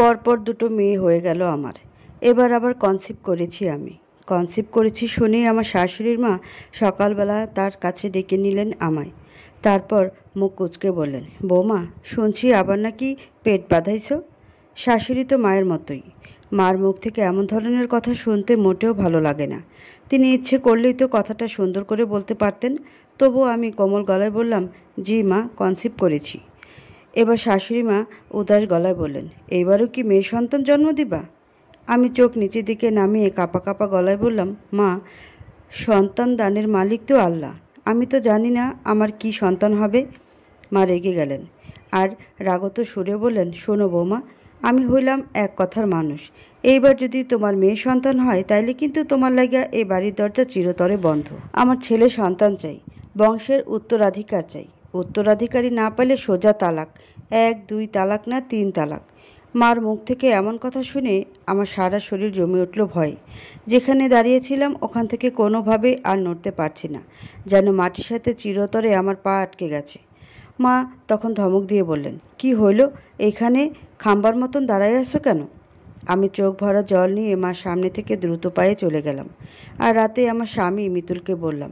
পরপর দুটো মেয়ে হয়ে গেল আমার এবার আবার কনসিভ করেছি আমি কনসিভ করেছি শুনেই আমার শাশুড়ির মা সকালবেলা তার কাছে ডেকে নিলেন আমায় তারপর মুখ কুচকে বললেন বৌমা শুনছি আবার নাকি পেট বাঁধাইছ শাশুড়ি তো মায়ের মতোই মার মুখ থেকে এমন ধরনের কথা শুনতে মোটেও ভালো লাগে না তিনি ইচ্ছে করলেই তো কথাটা সুন্দর করে বলতে পারতেন তবুও আমি কোমল গলায় বললাম জি মা কনসিভ করেছি এবার শাশুড়ি মা উদাস গলায় বললেন এইবারও কি মেয়ে সন্তান জন্ম দিবা আমি চোখ নিচের দিকে নামিয়ে কাপা কাপা গলায় বললাম মা সন্তান দানের মালিক তো আল্লাহ আমি তো জানি না আমার কি সন্তান হবে মা রেগে গেলেন আর রাগত সুরে বললেন শোনো বৌমা আমি হইলাম এক কথার মানুষ এইবার যদি তোমার মেয়ে সন্তান হয় তাইলে কিন্তু তোমার লাগিয়া এই বাড়ির দরজা চিরতরে বন্ধ আমার ছেলে সন্তান চাই বংশের উত্তরাধিকার চাই উত্তরাধিকারী না পেলে সোজা তালাক এক দুই তালাক না তিন তালাক মার মুখ থেকে এমন কথা শুনে আমার সারা শরীর জমে উঠল ভয় যেখানে দাঁড়িয়েছিলাম ওখান থেকে কোনোভাবে আর নড়তে পারছি না যেন মাটির সাথে চিরতরে আমার পা আটকে গেছে মা তখন ধমক দিয়ে বললেন কি হইল এখানে খাম্বার মতন দাঁড়ায় আসো কেন আমি চোখ ভরা জল নিয়ে মার সামনে থেকে দ্রুত পায়ে চলে গেলাম আর রাতে আমার স্বামী মিতুলকে বললাম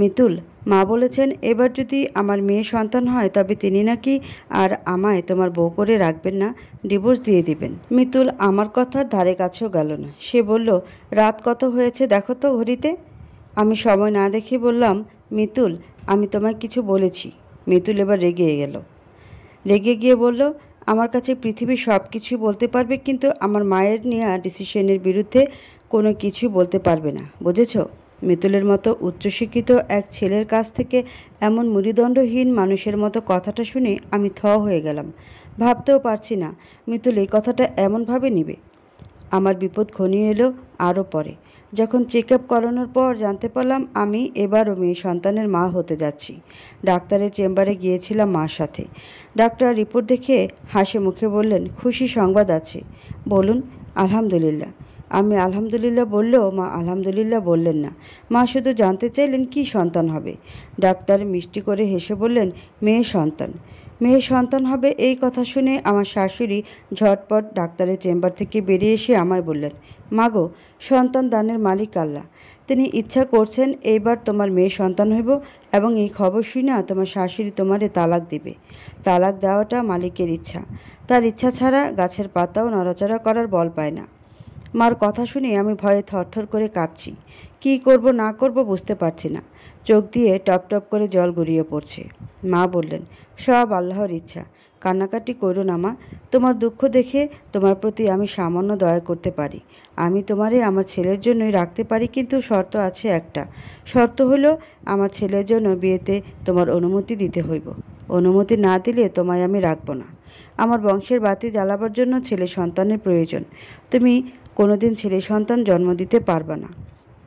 মিতুল মা বলেছেন এবার যদি আমার মেয়ে সন্তান হয় তবে তিনি নাকি আর আমায় তোমার বউ করে রাখবেন না ডিভোর্স দিয়ে দিবেন মিতুল আমার কথার ধারে কাছেও গেল না সে বলল রাত কত হয়েছে দেখো তো ঘড়িতে আমি সময় না দেখে বললাম মিতুল আমি তোমায় কিছু বলেছি মিতুল এবার রেগে গেল রেগে গিয়ে বলল আমার কাছে পৃথিবীর সব কিছু বলতে পারবে কিন্তু আমার মায়ের নেওয়া ডিসিশনের বিরুদ্ধে কোনো কিছু বলতে পারবে না বুঝেছো মিতুলের মতো উচ্চশিক্ষিত এক ছেলের কাছ থেকে এমন মুড়িদণ্ডহীন মানুষের মতো কথাটা শুনে আমি থ হয়ে গেলাম ভাবতেও পারছি না মিতুল এই কথাটা এমনভাবে নিবে আমার বিপদ ঘনিয়ে এলো আরও পরে যখন চেক আপ করানোর পর জানতে পারলাম আমি এবারও মেয়ে সন্তানের মা হতে যাচ্ছি ডাক্তারের চেম্বারে গিয়েছিলাম মার সাথে ডাক্তার রিপোর্ট দেখে হাসি মুখে বললেন খুশি সংবাদ আছে বলুন আলহামদুলিল্লাহ আমি আলহামদুলিল্লাহ বললেও মা আলহামদুলিল্লাহ বললেন না মা শুধু জানতে চাইলেন কি সন্তান হবে ডাক্তার মিষ্টি করে হেসে বললেন মেয়ে সন্তান মেয়ে সন্তান হবে এই কথা শুনে আমার শাশুড়ি ঝটপট ডাক্তারের চেম্বার থেকে বেরিয়ে এসে আমায় বললেন মাগো সন্তান দানের মালিক আল্লাহ তিনি ইচ্ছা করছেন এইবার তোমার মেয়ে সন্তান হইব এবং এই খবর শুনে তোমার শাশুড়ি তোমারে তালাক দিবে তালাক দেওয়াটা মালিকের ইচ্ছা তার ইচ্ছা ছাড়া গাছের পাতাও নড়াচড়া করার বল পায় না মার কথা শুনে আমি ভয়ে থরথর করে কাঁপছি কি করব না করব বুঝতে পারছি না চোখ দিয়ে টপ টপ করে জল গড়িয়ে পড়ছে মা বললেন সব আল্লাহর ইচ্ছা কান্নাকাটি করো না মা তোমার দুঃখ দেখে তোমার প্রতি আমি সামান্য দয়া করতে পারি আমি তোমারে আমার ছেলের জন্যই রাখতে পারি কিন্তু শর্ত আছে একটা শর্ত হলো আমার ছেলের জন্য বিয়েতে তোমার অনুমতি দিতে হইব অনুমতি না দিলে তোমায় আমি রাখবো না আমার বংশের বাতি জ্বালাবার জন্য ছেলে সন্তানের প্রয়োজন তুমি কোনোদিন ছেলে সন্তান জন্ম দিতে পারবা না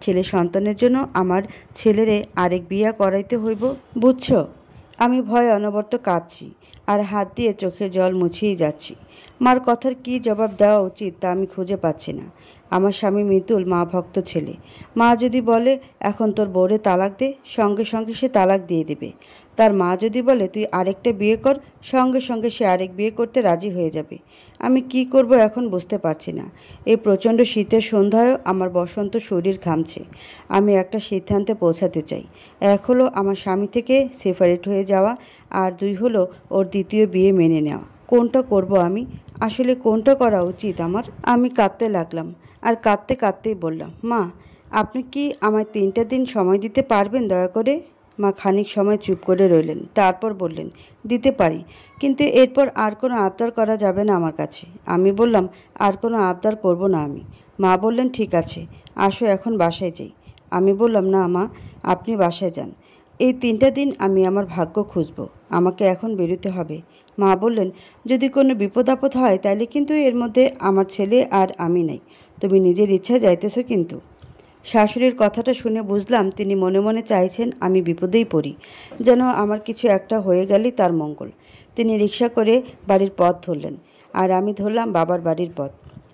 ছেলে সন্তানের জন্য আমার ছেলেরে আরেক বিয়া করাইতে হইব বুঝছ আমি ভয় অনবর্ত কাঁদছি আর হাত দিয়ে চোখের জল মুছিয়ে যাচ্ছি মার কথার কি জবাব দেওয়া উচিত তা আমি খুঁজে পাচ্ছি না আমার স্বামী মিতুল মা ভক্ত ছেলে মা যদি বলে এখন তোর বউরে তালাক দে সঙ্গে সঙ্গে সে তালাক দিয়ে দেবে তার মা যদি বলে তুই আরেকটা বিয়ে কর সঙ্গে সঙ্গে সে আরেক বিয়ে করতে রাজি হয়ে যাবে আমি কি করব এখন বুঝতে পারছি না এই প্রচণ্ড শীতের সন্ধ্যায়ও আমার বসন্ত শরীর ঘামছে আমি একটা সিদ্ধান্তে পৌঁছাতে চাই এক হলো আমার স্বামী থেকে সেপারেট হয়ে যাওয়া আর দুই হলো ওর দ্বিতীয় বিয়ে মেনে নেওয়া কোনটা করব আমি আসলে কোনটা করা উচিত আমার আমি কাঁদতে লাগলাম আর কাঁদতে কাঁদতেই বললাম মা আপনি কি আমায় তিনটা দিন সময় দিতে পারবেন দয়া করে মা খানিক সময় চুপ করে রইলেন তারপর বললেন দিতে পারি কিন্তু এরপর আর কোনো আবদার করা যাবে না আমার কাছে আমি বললাম আর কোনো আবদার করব না আমি মা বললেন ঠিক আছে আসো এখন বাসায় যাই আমি বললাম না মা আপনি বাসায় যান এই তিনটা দিন আমি আমার ভাগ্য খুঁজব আমাকে এখন বেরোতে হবে মা বললেন যদি কোনো বিপদ আপদ হয় তাহলে কিন্তু এর মধ্যে আমার ছেলে আর আমি নাই তুমি নিজের ইচ্ছা যাইতেছো কিন্তু শাশুড়ির কথাটা শুনে বুঝলাম তিনি মনে মনে চাইছেন আমি বিপদেই পড়ি যেন আমার কিছু একটা হয়ে গেলেই তার মঙ্গল তিনি রিক্সা করে বাড়ির পথ ধরলেন আর আমি ধরলাম বাবার বাড়ির পথ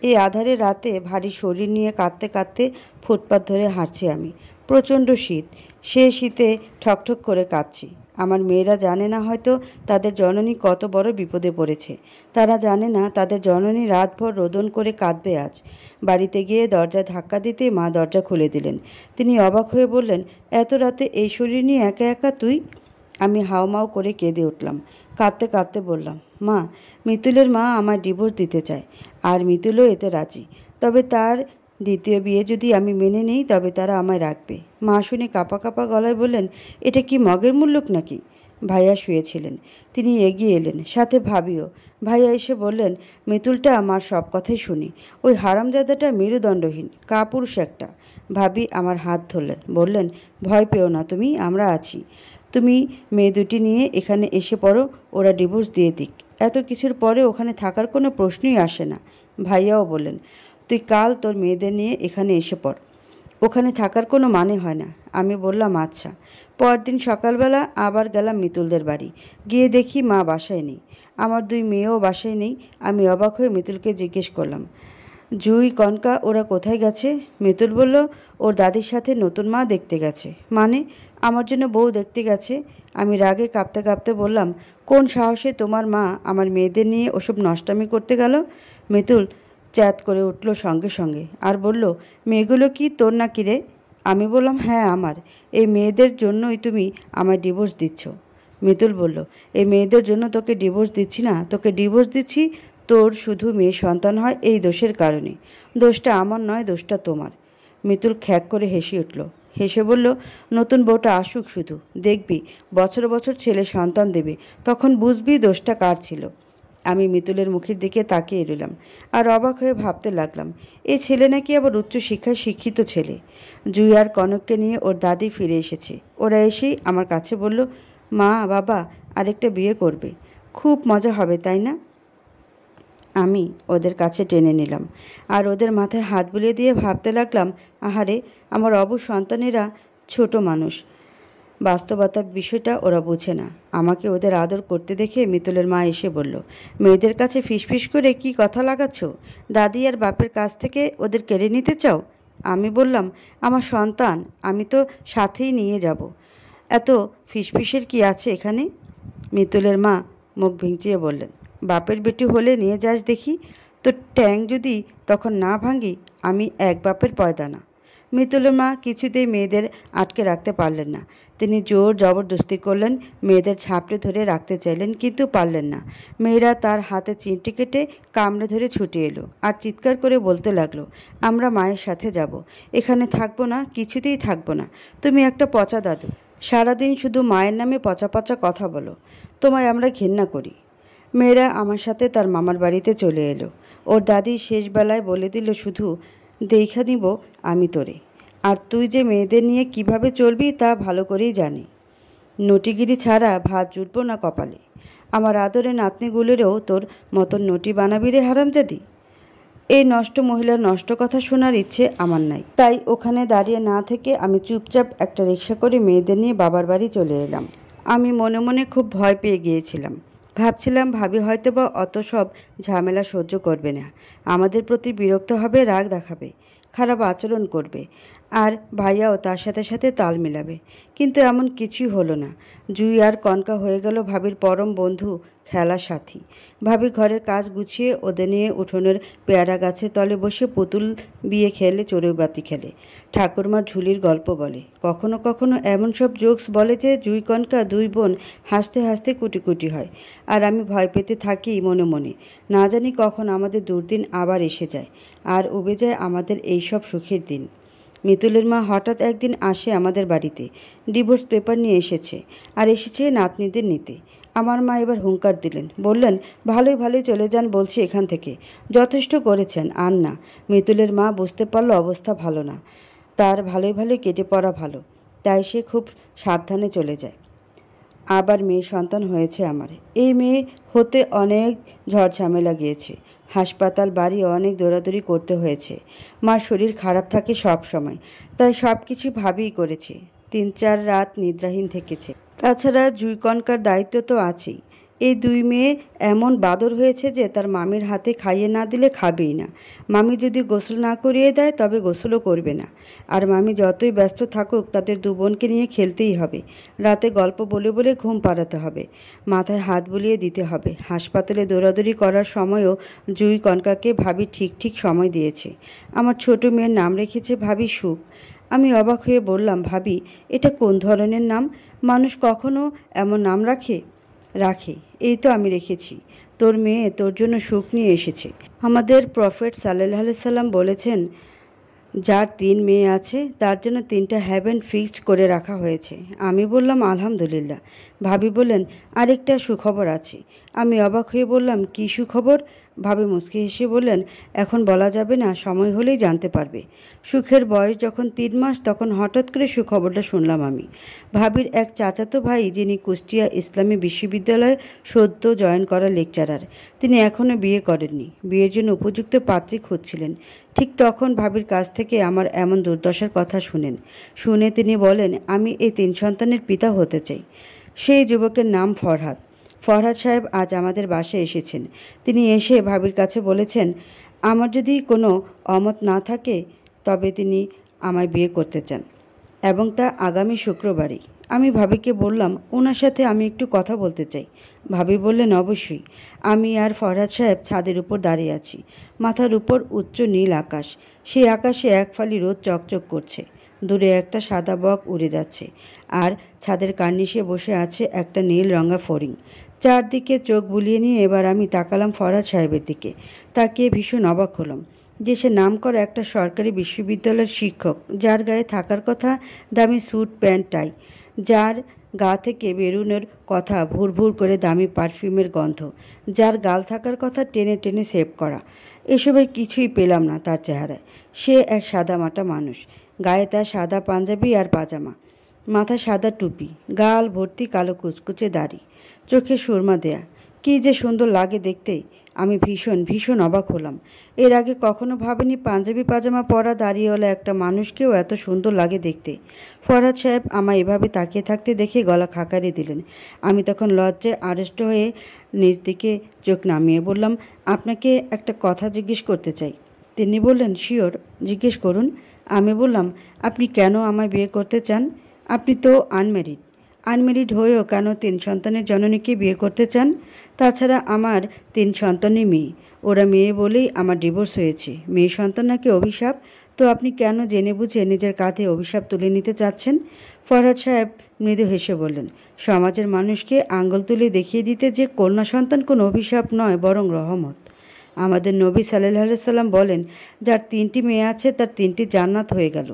এই আধারে রাতে ভারী শরীর নিয়ে কাঁদতে কাঁদতে ফুটপাত ধরে হাঁটছি আমি প্রচণ্ড শীত সে শীতে ঠকঠক করে কাঁদছি আমার মেয়েরা জানে না হয়তো তাদের জননী কত বড় বিপদে পড়েছে তারা জানে না তাদের জননী রাতভর রোদন করে কাঁদবে আজ বাড়িতে গিয়ে দরজা ধাক্কা দিতে মা দরজা খুলে দিলেন তিনি অবাক হয়ে বললেন এত রাতে এই শরীর নিয়ে একা একা তুই আমি হাওমাও করে কেঁদে উঠলাম কাঁদতে কাঁদতে বললাম মা মিতুলের মা আমার ডিভোর্স দিতে চায় আর মিতুলও এতে রাজি তবে তার দ্বিতীয় বিয়ে যদি আমি মেনে নেই তবে তারা আমায় রাখবে মা শুনে কাঁপা কাঁপা গলায় বললেন এটা কি মগের মূল্যক নাকি ভাইয়া শুয়েছিলেন তিনি এগিয়ে এলেন সাথে ভাবিও ভাইয়া এসে বললেন মিতুলটা আমার সব কথাই শুনি ওই হারামজাদাটা মেরুদণ্ডহীন কাপুরুষ একটা ভাবি আমার হাত ধরলেন বললেন ভয় পেও না তুমি আমরা আছি তুমি মেয়ে দুটি নিয়ে এখানে এসে পড়ো ওরা ডিভোর্স দিয়ে দিক এত কিছুর পরে ওখানে থাকার কোনো প্রশ্নই আসে না ভাইয়াও বললেন তুই কাল তোর মেয়েদের নিয়ে এখানে এসে পড় ওখানে থাকার কোনো মানে হয় না আমি বললাম আচ্ছা পরদিন সকালবেলা আবার গেলাম মিতুলদের বাড়ি গিয়ে দেখি মা বাসায় নেই আমার দুই মেয়েও বাসায় নেই আমি অবাক হয়ে মিতুলকে জিজ্ঞেস করলাম জুই কনকা ওরা কোথায় গেছে মেতুল বলল ওর দাদির সাথে নতুন মা দেখতে গেছে মানে আমার জন্য বউ দেখতে গেছে আমি রাগে কাঁপতে কাঁপতে বললাম কোন সাহসে তোমার মা আমার মেয়েদের নিয়ে ওসব নষ্টামি করতে গেল মেতুল চ্যাত করে উঠল সঙ্গে সঙ্গে আর বলল মেয়েগুলো কি তোর না কিরে আমি বললাম হ্যাঁ আমার এই মেয়েদের জন্যই তুমি আমার ডিভোর্স দিচ্ছ মিতুল বলল এই মেয়েদের জন্য তোকে ডিভোর্স দিচ্ছি না তোকে ডিভোর্স দিচ্ছি তোর শুধু মেয়ে সন্তান হয় এই দোষের কারণে দোষটা আমার নয় দোষটা তোমার মিতুল খ্যাক করে হেসে উঠল হেসে বলল নতুন বউটা আসুক শুধু দেখবি বছর বছর ছেলে সন্তান দেবে তখন বুঝবি দোষটা কার ছিল আমি মিতুলের মুখের দিকে তাকিয়ে রইলাম আর অবাক হয়ে ভাবতে লাগলাম এ ছেলে নাকি আবার উচ্চশিক্ষায় শিক্ষিত ছেলে জুই আর কনককে নিয়ে ওর দাদি ফিরে এসেছে ওরা এসেই আমার কাছে বলল মা বাবা আরেকটা বিয়ে করবে খুব মজা হবে তাই না আমি ওদের কাছে টেনে নিলাম আর ওদের মাথায় হাত বুলিয়ে দিয়ে ভাবতে লাগলাম আহারে আমার অবু সন্তানেরা ছোট মানুষ বাস্তবতার বিষয়টা ওরা বোঝে না আমাকে ওদের আদর করতে দেখে মিতুলের মা এসে বলল মেয়েদের কাছে ফিসফিস করে কি কথা লাগাচ্ছ দাদি আর বাপের কাছ থেকে ওদের কেড়ে নিতে চাও আমি বললাম আমার সন্তান আমি তো সাথেই নিয়ে যাব এত ফিসফিসের কি আছে এখানে মিতুলের মা মুখ ভিঞ্চিয়ে বললেন বাপের বেটি হলে নিয়ে যাস দেখি তো ট্যাং যদি তখন না ভাঙি আমি এক বাপের পয়দানা মৃতুলের মা কিছুতেই মেয়েদের আটকে রাখতে পারলেন না তিনি জোর জবরদস্তি করলেন মেয়েদের ছাপড়ে ধরে রাখতে চাইলেন কিন্তু পারলেন না মেয়েরা তার হাতে চিমটি কেটে কামড়ে ধরে ছুটে এলো আর চিৎকার করে বলতে লাগলো আমরা মায়ের সাথে যাব। এখানে থাকবো না কিছুতেই থাকবো না তুমি একটা পচা দাদু সারাদিন শুধু মায়ের নামে পচা পচা কথা বলো তোমায় আমরা ঘেন্না করি মেয়েরা আমার সাথে তার মামার বাড়িতে চলে এলো ওর দাদি শেষবেলায় বলে দিল শুধু দেখা নিব আমি তোরে আর তুই যে মেয়েদের নিয়ে কিভাবে চলবি তা ভালো করেই জানি নটিগিরি ছাড়া ভাত জুটবো না কপালে আমার আদরে নাতনিগুলোরও তোর মতন নটি বানাবি রে হারামজাদি এই নষ্ট মহিলার নষ্ট কথা শোনার ইচ্ছে আমার নাই তাই ওখানে দাঁড়িয়ে না থেকে আমি চুপচাপ একটা রিক্সা করে মেয়েদের নিয়ে বাবার বাড়ি চলে এলাম আমি মনে মনে খুব ভয় পেয়ে গিয়েছিলাম ভাবছিলাম ভাবি হয়তো বা অত সব ঝামেলা সহ্য করবে না আমাদের প্রতি বিরক্ত হবে রাগ দেখাবে খারাপ আচরণ করবে আর ভাইয়াও তার সাথে সাথে তাল মিলাবে কিন্তু এমন কিছুই হলো না জুই আর কনকা হয়ে গেল ভাবির পরম বন্ধু খেলা সাথী ভাবি ঘরের কাজ গুছিয়ে ওদের নিয়ে উঠোনের পেয়ারা গাছের তলে বসে পুতুল বিয়ে খেলে চড়ুইবাতি খেলে ঠাকুরমার ঝুলির গল্প বলে কখনো কখনো এমন সব জোকস বলে যে জুই কনকা দুই বোন হাসতে হাসতে কুটি কুটি হয় আর আমি ভয় পেতে থাকি মনে মনে না জানি কখন আমাদের দুর্দিন আবার এসে যায় আর উবে যায় আমাদের এই সব সুখের দিন মিতুলের মা হঠাৎ একদিন আসে আমাদের বাড়িতে ডিভোর্স পেপার নিয়ে এসেছে আর এসেছে নাতনিদের নিতে আমার মা এবার হুঙ্কার দিলেন বললেন ভালোই ভালোই চলে যান বলছি এখান থেকে যথেষ্ট করেছেন আর না মিতুলের মা বুঝতে পারল অবস্থা ভালো না তার ভালোই ভালোই কেটে পড়া ভালো তাই সে খুব সাবধানে চলে যায় আবার মেয়ে সন্তান হয়েছে আমার এই মেয়ে হতে অনেক ঝড় ঝামেলা গিয়েছে হাসপাতাল বাড়ি অনেক দৌড়াদৌড়ি করতে হয়েছে মার শরীর খারাপ থাকে সব সময় তাই সব কিছু ভাবেই করেছে তিন চার রাত নিদ্রাহীন থেকেছে তাছাড়া জুইকনকার দায়িত্ব তো আছেই এই দুই মেয়ে এমন বাদর হয়েছে যে তার মামির হাতে খাইয়ে না দিলে খাবেই না মামি যদি গোসল না করিয়ে দেয় তবে গোসলও করবে না আর মামি যতই ব্যস্ত থাকুক তাদের দু বোনকে নিয়ে খেলতেই হবে রাতে গল্প বলে বলে ঘুম পাড়াতে হবে মাথায় হাত বুলিয়ে দিতে হবে হাসপাতালে দৌড়াদৌড়ি করার সময়ও জুই কনকাকে ভাবি ঠিক ঠিক সময় দিয়েছে আমার ছোট মেয়ের নাম রেখেছে ভাবি সুখ আমি অবাক হয়ে বললাম ভাবি এটা কোন ধরনের নাম মানুষ কখনো এমন নাম রাখে রাখে এই তো আমি রেখেছি তোর মেয়ে তোর জন্য সুখ নিয়ে এসেছে আমাদের প্রফেট সাল্লাহ সাল্লাম বলেছেন যার তিন মেয়ে আছে তার জন্য তিনটা হ্যাভেন ফিক্সড করে রাখা হয়েছে আমি বললাম আলহামদুলিল্লাহ ভাবি বললেন আরেকটা সুখবর আছে আমি অবাক হয়ে বললাম কী সুখবর ভাবি মুসকি হেসে বললেন এখন বলা যাবে না সময় হলেই জানতে পারবে সুখের বয়স যখন তিন মাস তখন হঠাৎ করে সুখবরটা শুনলাম আমি ভাবির এক চাচাতো ভাই যিনি কুষ্টিয়া ইসলামী বিশ্ববিদ্যালয়ে সদ্য জয়েন করা লেকচারার তিনি এখনও বিয়ে করেননি বিয়ের জন্য উপযুক্ত পাত্রী খুঁজছিলেন ঠিক তখন ভাবির কাছ থেকে আমার এমন দুর্দশার কথা শুনেন শুনে তিনি বলেন আমি এই তিন সন্তানের পিতা হতে চাই সেই যুবকের নাম ফরহাদ ফরহাদ সাহেব আজ আমাদের বাসে এসেছেন তিনি এসে ভাবির কাছে বলেছেন আমার যদি কোনো অমত না থাকে তবে তিনি আমায় বিয়ে করতে চান এবং তা আগামী শুক্রবারই আমি ভাবিকে বললাম ওনার সাথে আমি একটু কথা বলতে চাই ভাবি বললেন অবশ্যই আমি আর ফরহাদ সাহেব ছাদের উপর দাঁড়িয়ে আছি মাথার উপর উচ্চ নীল আকাশ সেই আকাশে এক ফালি রোদ চকচক করছে দূরে একটা সাদা বক উড়ে যাচ্ছে আর ছাদের কার্নিশে বসে আছে একটা নীল রঙা ফড়িং চারদিকে চোখ বুলিয়ে নিয়ে এবার আমি তাকালাম ফরাজ সাহেবের দিকে তাকিয়ে ভীষণ অবাক হলাম যে সে নাম করে একটা সরকারি বিশ্ববিদ্যালয়ের শিক্ষক যার গায়ে থাকার কথা দামি স্যুট প্যান্ট টাই যার গা থেকে বেরুনের কথা ভুর ভুর করে দামি পারফিউমের গন্ধ যার গাল থাকার কথা টেনে টেনে সেভ করা এসবের কিছুই পেলাম না তার চেহারায় সে এক সাদামাটা মানুষ গায়ে তার সাদা পাঞ্জাবি আর পাজামা মাথা সাদা টুপি গাল ভর্তি কালো কুচকুচে দাড়ি চোখে সুরমা দেয়া কী যে সুন্দর লাগে দেখতে আমি ভীষণ ভীষণ অবাক হলাম এর আগে কখনো ভাবিনি পাঞ্জাবি পাজামা পরা দাঁড়িয়েওয়ালা একটা মানুষকেও এত সুন্দর লাগে দেখতে ফরাজ সাহেব আমায় এভাবে তাকিয়ে থাকতে দেখে গলা খাকারি দিলেন আমি তখন লজ্জায় আড়ষ্ট হয়ে নিজ দিকে চোখ নামিয়ে বললাম আপনাকে একটা কথা জিজ্ঞেস করতে চাই তিনি বললেন শিওর জিজ্ঞেস করুন আমি বললাম আপনি কেন আমায় বিয়ে করতে চান আপনি তো আনম্যারিড আনম্যারিড হয়েও কেন তিন সন্তানের জননীকে বিয়ে করতে চান তাছাড়া আমার তিন সন্তানই মেয়ে ওরা মেয়ে বলেই আমার ডিভোর্স হয়েছে মেয়ে সন্তান নাকি অভিশাপ তো আপনি কেন জেনে বুঝে নিজের কাঁধে অভিশাপ তুলে নিতে চাচ্ছেন ফরহাদ সাহেব মৃদু হেসে বললেন সমাজের মানুষকে আঙ্গল তুলে দেখিয়ে দিতে যে কন্যা সন্তান কোনো অভিশাপ নয় বরং রহমত আমাদের নবী সাল্লাহ সাল্লাম বলেন যার তিনটি মেয়ে আছে তার তিনটি জান্নাত হয়ে গেল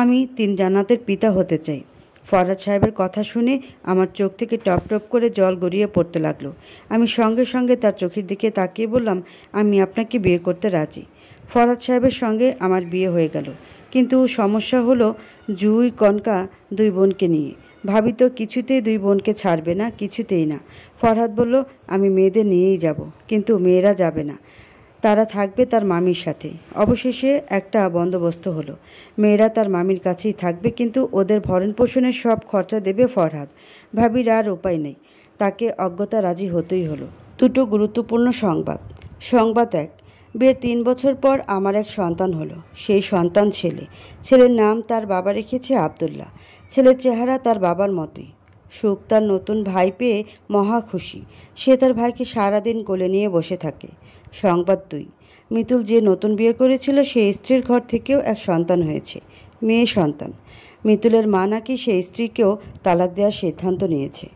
আমি তিন জান্নাতের পিতা হতে চাই ফরাজ সাহেবের কথা শুনে আমার চোখ থেকে টপ টপ করে জল গড়িয়ে পড়তে লাগলো আমি সঙ্গে সঙ্গে তার চোখের দিকে তাকিয়ে বললাম আমি আপনাকে বিয়ে করতে রাজি ফরাদ সাহেবের সঙ্গে আমার বিয়ে হয়ে গেল কিন্তু সমস্যা হলো জুই কনকা দুই বোনকে নিয়ে ভাবি তো কিছুতেই দুই বোনকে ছাড়বে না কিছুতেই না ফরহাদ বলল আমি মেয়েদের নিয়েই যাব কিন্তু মেয়েরা যাবে না তারা থাকবে তার মামির সাথে অবশেষে একটা বন্দোবস্ত হলো মেয়েরা তার মামির কাছেই থাকবে কিন্তু ওদের ভরণ পোষণের সব খরচা দেবে ফরহাদ ভাবির আর উপায় নেই তাকে অজ্ঞতা রাজি হতেই হলো দুটো গুরুত্বপূর্ণ সংবাদ সংবাদ এক বিয়ের তিন বছর পর আমার এক সন্তান হলো সেই সন্তান ছেলে ছেলের নাম তার বাবা রেখেছে আবদুল্লাহ ছেলের চেহারা তার বাবার মতোই সুখ তার নতুন ভাই পেয়ে মহা খুশি সে তার ভাইকে সারাদিন কোলে নিয়ে বসে থাকে সংবাদ দুই মিতুল যে নতুন বিয়ে করেছিল সেই স্ত্রীর ঘর থেকেও এক সন্তান হয়েছে মেয়ে সন্তান মিতুলের মা নাকি সেই স্ত্রীকেও তালাক দেওয়ার সিদ্ধান্ত নিয়েছে